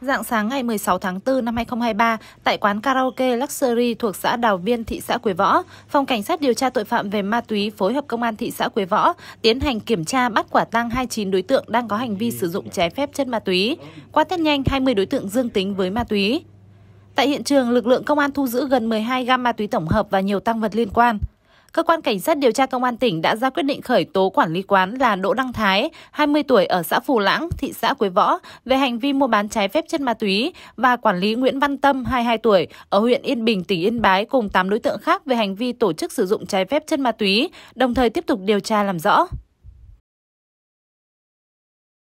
Dạng sáng ngày 16 tháng 4 năm 2023, tại quán karaoke Luxury thuộc xã Đào Viên, thị xã Quế Võ, Phòng Cảnh sát điều tra tội phạm về ma túy phối hợp Công an thị xã Quế Võ tiến hành kiểm tra bắt quả tăng 29 đối tượng đang có hành vi sử dụng trái phép chất ma túy. Qua test nhanh, 20 đối tượng dương tính với ma túy. Tại hiện trường, lực lượng công an thu giữ gần 12 gam ma túy tổng hợp và nhiều tăng vật liên quan cơ quan cảnh sát điều tra công an tỉnh đã ra quyết định khởi tố quản lý quán là Đỗ Đăng Thái, 20 tuổi ở xã Phù Lãng, thị xã Quế Võ về hành vi mua bán trái phép chất ma túy và quản lý Nguyễn Văn Tâm, 22 tuổi ở huyện Yên Bình, tỉnh Yên Bái cùng 8 đối tượng khác về hành vi tổ chức sử dụng trái phép chất ma túy, đồng thời tiếp tục điều tra làm rõ.